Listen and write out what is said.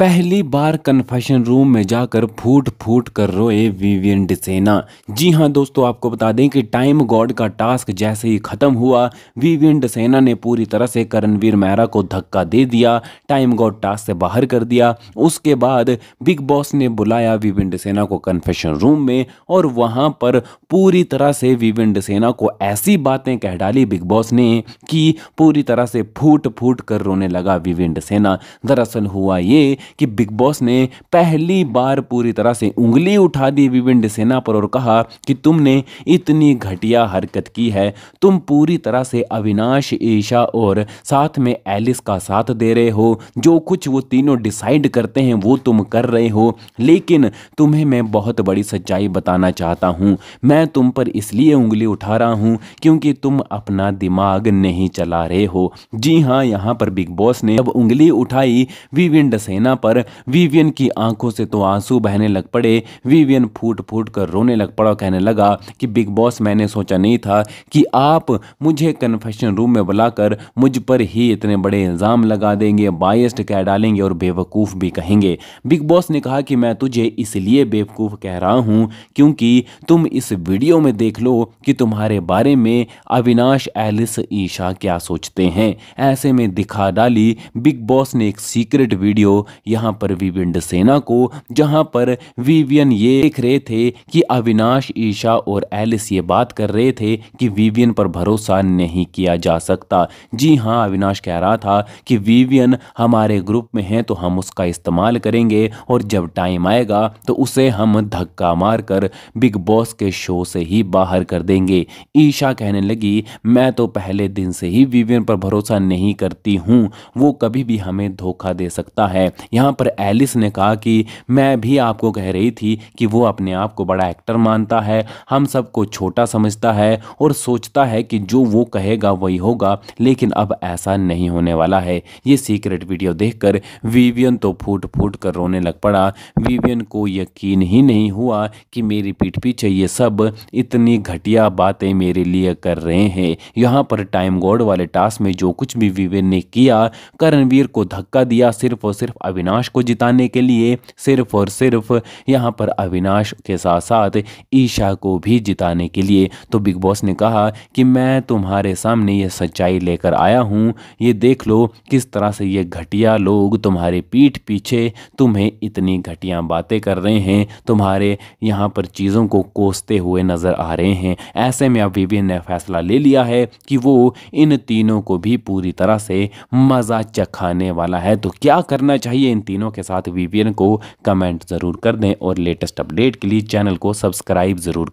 पहली बार confession room में जाकर फूट फूट कर रोए विवियन डिसेना जी हाँ दोस्तों आपको बता दें कि टाइम गॉड का टास्क जैसे ही खत्म हुआ विवियन डिसेना ने पूरी तरह से करणवीर मेहरा को धक्का दे दिया टाइम गॉड टास्क से बाहर कर दिया उसके बाद बिग बॉस ने बुलाया विवियन डिसेना को कन्फेशन रूम में और वहाँ पर पूरी तरह से विवियन डिसेना को ऐसी बातें कह डाली बिग बॉस ने कि पूरी तरह से फूट फूट कर रोने लगा विवियन डिसेना दरअसल हुआ ये कि बिग बॉस ने पहली बार पूरी तरह से उंगली उठा दी विविंड सेना पर और कहा कि तुमने इतनी घटिया हरकत की है तुम पूरी तरह से अविनाश ईशा और साथ में एलिस का साथ दे रहे हो जो कुछ वो तीनों डिसाइड करते हैं वो तुम कर रहे हो लेकिन तुम्हें मैं बहुत बड़ी सच्चाई बताना चाहता हूँ मैं तुम पर इसलिए उंगली उठा रहा हूँ क्योंकि तुम अपना दिमाग नहीं चला रहे हो जी हाँ यहाँ पर बिग बॉस ने जब उंगली उठाई विविंड सेना पर विवियन की आंखों से तो आंसू बहने लग पड़े विवियन फूट फूट कर रोने लग पड़ा कहने लगा कि बिग बॉस मैंने सोचा नहीं था कि आप मुझे कन्फेशन रूम में बुलाकर मुझ पर ही इतने बड़े इल्ज़ाम लगा देंगे बायस्ड कह डालेंगे और बेवकूफ़ भी कहेंगे बिग बॉस ने कहा कि मैं तुझे इसलिए बेवकूफ़ कह रहा हूँ क्योंकि तुम इस वीडियो में देख लो कि तुम्हारे बारे में अविनाश एलिस ईशा क्या सोचते हैं ऐसे में दिखा डाली बिग बॉस ने एक सीक्रेट वीडियो यहाँ पर विविंड सेना को जहाँ पर विवियन ये देख रहे थे कि अविनाश ईशा और एलिस ये बात कर रहे थे कि विवियन पर भरोसा नहीं किया जा सकता जी हाँ अविनाश कह रहा था कि विवियन हमारे ग्रुप में है तो हम उसका इस्तेमाल करेंगे और जब टाइम आएगा तो उसे हम धक्का मारकर बिग बॉस के शो से ही बाहर कर देंगे ईशा कहने लगी मैं तो पहले दिन से ही विवियन पर भरोसा नहीं करती हूँ वो कभी भी हमें धोखा दे सकता है यहाँ पर एलिस ने कहा कि मैं भी आपको कह रही थी कि वो अपने आप को बड़ा एक्टर मानता है हम सबको छोटा समझता है और सोचता है कि जो वो कहेगा वही होगा लेकिन अब ऐसा नहीं होने वाला है ये सीक्रेट वीडियो देखकर विवियन तो फूट फूट कर रोने लग पड़ा विवियन को यकीन ही नहीं हुआ कि मेरी पीठ पीछे ये सब इतनी घटिया बातें मेरे लिए कर रहे हैं यहाँ पर टाइम गोड वाले टास्क में जो कुछ भी विवियन ने किया करणवीर को धक्का दिया सिर्फ और सिर्फ अभिनव अविनाश को जिताने के लिए सिर्फ और सिर्फ यहाँ पर अविनाश के साथ साथ ईशा को भी जिताने के लिए तो बिग बॉस ने कहा कि मैं तुम्हारे सामने ये सच्चाई लेकर आया हूँ ये देख लो किस तरह से ये घटिया लोग तुम्हारे पीठ पीछे तुम्हें इतनी घटिया बातें कर रहे हैं तुम्हारे यहाँ पर चीज़ों को कोसते हुए नज़र आ रहे हैं ऐसे में अब विविन ने फैसला ले लिया है कि वो इन तीनों को भी पूरी तरह से मज़ा चखाने वाला है तो क्या करना चाहिए इन तीनों के साथ वीपीएन को कमेंट ज़रूर कर दें और लेटेस्ट अपडेट के लिए चैनल को सब्सक्राइब ज़रूर